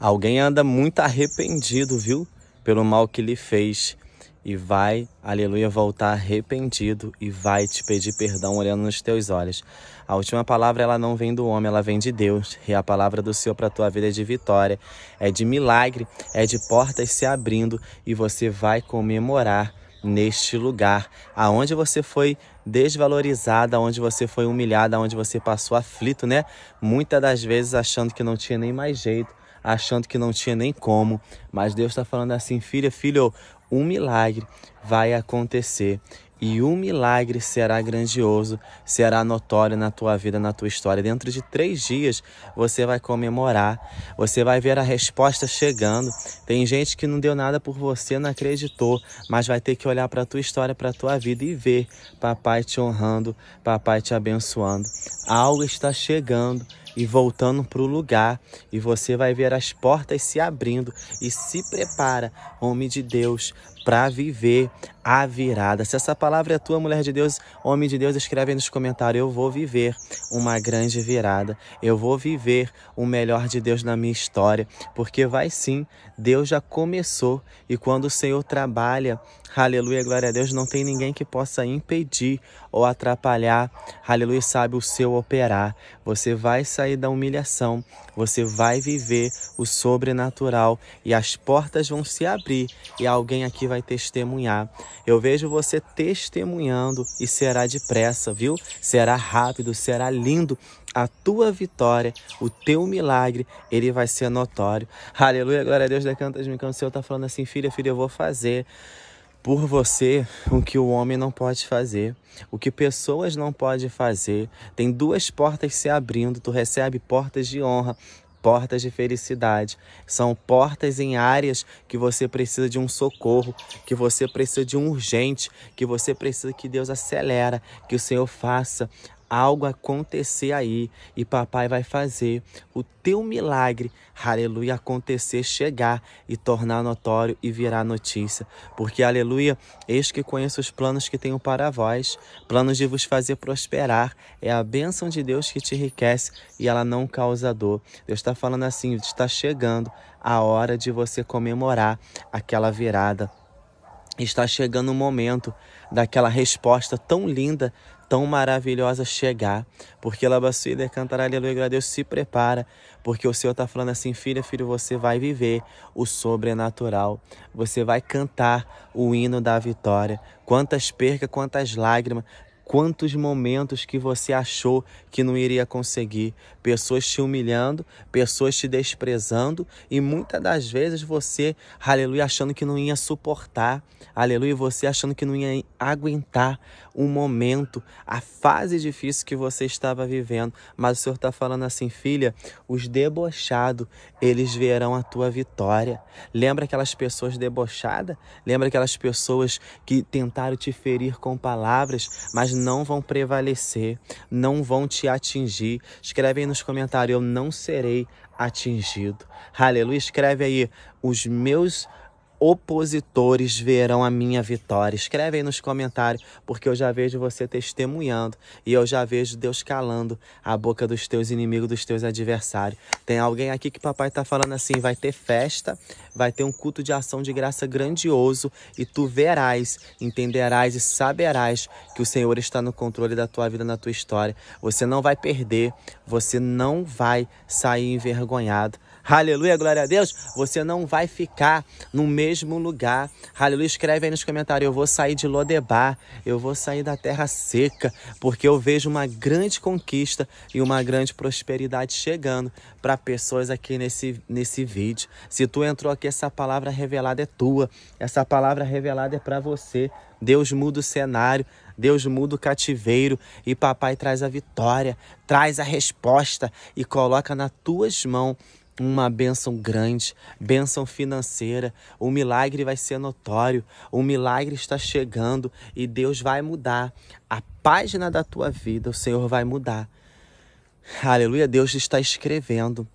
Alguém anda muito arrependido, viu? Pelo mal que lhe fez. E vai, aleluia, voltar arrependido e vai te pedir perdão olhando nos teus olhos. A última palavra, ela não vem do homem, ela vem de Deus. E a palavra do Senhor para a tua vida é de vitória, é de milagre, é de portas se abrindo e você vai comemorar neste lugar, aonde você foi desvalorizada, aonde você foi humilhada, aonde você passou aflito, né? Muitas das vezes achando que não tinha nem mais jeito, achando que não tinha nem como, mas Deus está falando assim: filha, filho, um milagre vai acontecer e um milagre será grandioso, será notório na tua vida, na tua história. Dentro de três dias você vai comemorar, você vai ver a resposta chegando. Tem gente que não deu nada por você, não acreditou, mas vai ter que olhar para a tua história, para a tua vida e ver papai te honrando, papai te abençoando. Algo está chegando e voltando para o lugar. E você vai ver as portas se abrindo e se prepara, homem de Deus, para viver a virada. Se essa palavra é tua, mulher de Deus, homem de Deus, escreve aí nos comentários: eu vou viver uma grande virada. Eu vou viver o melhor de Deus na minha história, porque vai sim, Deus já começou e quando o Senhor trabalha, aleluia, glória a Deus, não tem ninguém que possa impedir ou atrapalhar. Aleluia, sabe o seu operar. Você vai sair sair da humilhação, você vai viver o sobrenatural e as portas vão se abrir e alguém aqui vai testemunhar. Eu vejo você testemunhando e será depressa, viu? Será rápido, será lindo a tua vitória, o teu milagre, ele vai ser notório. Aleluia, glória a Deus da Cantas Me Senhor tá falando assim, filha, filha, eu vou fazer por você o que o homem não pode fazer, o que pessoas não podem fazer. Tem duas portas se abrindo, tu recebe portas de honra, portas de felicidade. São portas em áreas que você precisa de um socorro, que você precisa de um urgente, que você precisa que Deus acelera, que o Senhor faça algo acontecer aí e papai vai fazer o teu milagre, aleluia, acontecer, chegar e tornar notório e virar notícia. Porque, aleluia, eis que conheço os planos que tenho para vós, planos de vos fazer prosperar. É a bênção de Deus que te enriquece e ela não causa dor. Deus está falando assim, está chegando a hora de você comemorar aquela virada. Está chegando o momento daquela resposta tão linda tão maravilhosa chegar, porque Labacida cantará aleluia a Deus, se prepara, porque o Senhor está falando assim, filha, filho, você vai viver o sobrenatural, você vai cantar o hino da vitória, quantas percas, quantas lágrimas, quantos momentos que você achou que não iria conseguir, pessoas te humilhando, pessoas te desprezando e muitas das vezes você, aleluia, achando que não ia suportar, aleluia, você achando que não ia aguentar o momento, a fase difícil que você estava vivendo. Mas o Senhor está falando assim, filha, os debochados, eles verão a tua vitória. Lembra aquelas pessoas debochadas? Lembra aquelas pessoas que tentaram te ferir com palavras, mas não vão prevalecer, não vão te atingir? Escreve aí no nos comentários, eu não serei atingido. Aleluia. Escreve aí os meus opositores verão a minha vitória. Escreve aí nos comentários, porque eu já vejo você testemunhando e eu já vejo Deus calando a boca dos teus inimigos, dos teus adversários. Tem alguém aqui que papai tá falando assim, vai ter festa, vai ter um culto de ação de graça grandioso e tu verás, entenderás e saberás que o Senhor está no controle da tua vida, na tua história. Você não vai perder, você não vai sair envergonhado. Aleluia, glória a Deus. Você não vai ficar no mesmo lugar. Aleluia, escreve aí nos comentários. Eu vou sair de Lodebar, eu vou sair da terra seca, porque eu vejo uma grande conquista e uma grande prosperidade chegando para pessoas aqui nesse, nesse vídeo. Se tu entrou aqui, essa palavra revelada é tua. Essa palavra revelada é para você. Deus muda o cenário, Deus muda o cativeiro e papai traz a vitória, traz a resposta e coloca nas tuas mãos uma bênção grande, bênção financeira. O milagre vai ser notório, o milagre está chegando e Deus vai mudar. A página da tua vida, o Senhor vai mudar. Aleluia, Deus está escrevendo.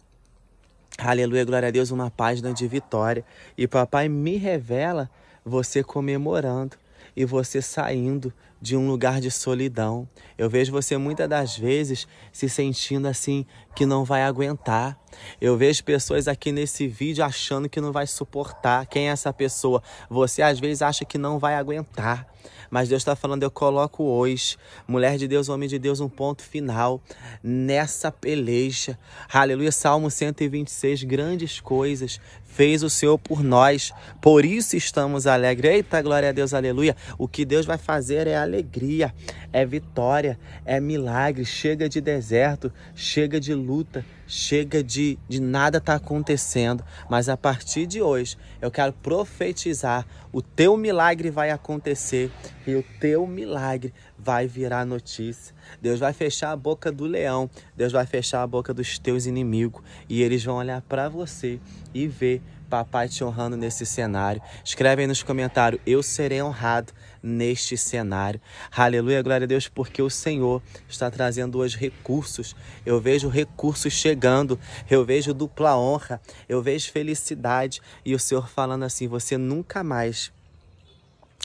Aleluia, glória a Deus, uma página de vitória. E papai me revela você comemorando e você saindo de um lugar de solidão. Eu vejo você muitas das vezes se sentindo assim que não vai aguentar. Eu vejo pessoas aqui nesse vídeo achando que não vai suportar. Quem é essa pessoa? Você às vezes acha que não vai aguentar. Mas Deus está falando, eu coloco hoje, mulher de Deus, homem de Deus, um ponto final nessa peleja. Aleluia, Salmo 126, grandes coisas fez o Senhor por nós, por isso estamos alegres. Eita, glória a Deus, aleluia. O que Deus vai fazer é alegria, é vitória, é milagre. Chega de deserto, chega de luta, chega de, de nada tá acontecendo, mas a partir de hoje eu quero profetizar: o teu milagre vai acontecer e o teu milagre vai virar notícia. Deus vai fechar a boca do leão, Deus vai fechar a boca dos teus inimigos e eles vão olhar para você e ver papai te honrando nesse cenário. Escreve aí nos comentários, eu serei honrado neste cenário. Aleluia, glória a Deus, porque o Senhor está trazendo hoje recursos. Eu vejo recursos chegando, eu vejo dupla honra, eu vejo felicidade. E o Senhor falando assim: você nunca mais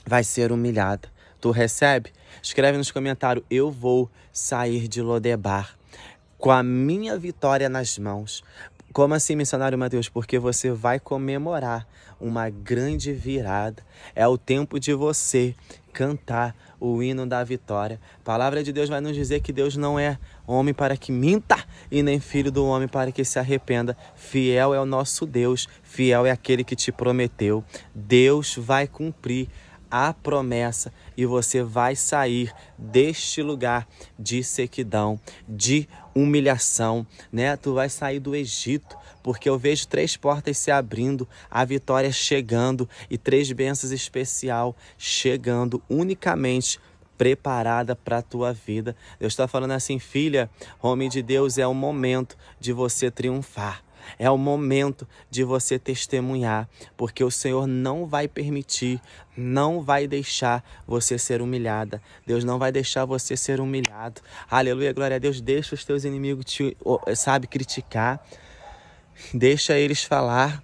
vai ser humilhada. Tu recebe? Escreve nos comentários: Eu vou sair de Lodebar com a minha vitória nas mãos. Como assim, missionário Mateus? Porque você vai comemorar uma grande virada. É o tempo de você cantar o hino da vitória. A palavra de Deus vai nos dizer que Deus não é homem para que minta e nem filho do homem para que se arrependa. Fiel é o nosso Deus, fiel é aquele que te prometeu. Deus vai cumprir a promessa e você vai sair deste lugar de sequidão, de humilhação, né? Tu vai sair do Egito, porque eu vejo três portas se abrindo, a vitória chegando e três bênçãos especial chegando unicamente preparada para a tua vida. Deus está falando assim, filha, homem de Deus, é o momento de você triunfar. É o momento de você testemunhar, porque o Senhor não vai permitir, não vai deixar você ser humilhada. Deus não vai deixar você ser humilhado. Aleluia, glória a Deus. Deixa os teus inimigos te, sabe, criticar. Deixa eles falar,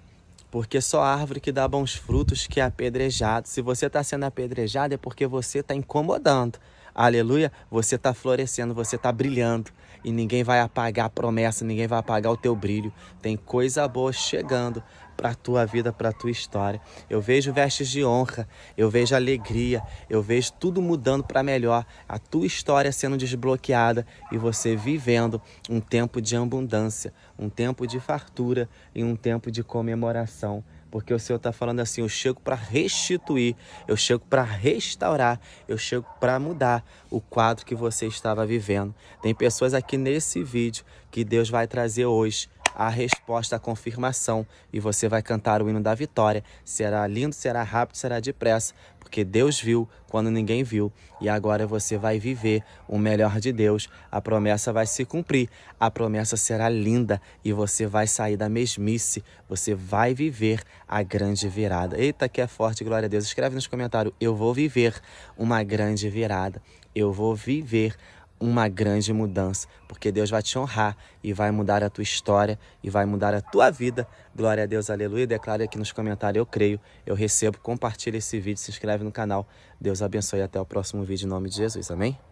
porque só árvore que dá bons frutos que é apedrejado. Se você está sendo apedrejado é porque você está incomodando aleluia, você está florescendo, você está brilhando. E ninguém vai apagar a promessa, ninguém vai apagar o teu brilho. Tem coisa boa chegando para a tua vida, para a tua história. Eu vejo vestes de honra, eu vejo alegria, eu vejo tudo mudando para melhor, a tua história sendo desbloqueada e você vivendo um tempo de abundância, um tempo de fartura e um tempo de comemoração porque o Senhor está falando assim: eu chego para restituir, eu chego para restaurar, eu chego para mudar o quadro que você estava vivendo. Tem pessoas aqui nesse vídeo que Deus vai trazer hoje a resposta, a confirmação, e você vai cantar o hino da vitória. Será lindo, será rápido, será depressa, porque Deus viu quando ninguém viu, e agora você vai viver o melhor de Deus. A promessa vai se cumprir, a promessa será linda e você vai sair da mesmice, você vai viver a grande virada. Eita, que é forte, glória a Deus. Escreve nos comentários: eu vou viver uma grande virada, eu vou viver uma grande mudança, porque Deus vai te honrar e vai mudar a tua história e vai mudar a tua vida. Glória a Deus, aleluia. Declare aqui nos comentários, eu creio, eu recebo. Compartilha esse vídeo, se inscreve no canal. Deus abençoe e até o próximo vídeo em nome de Jesus. Amém?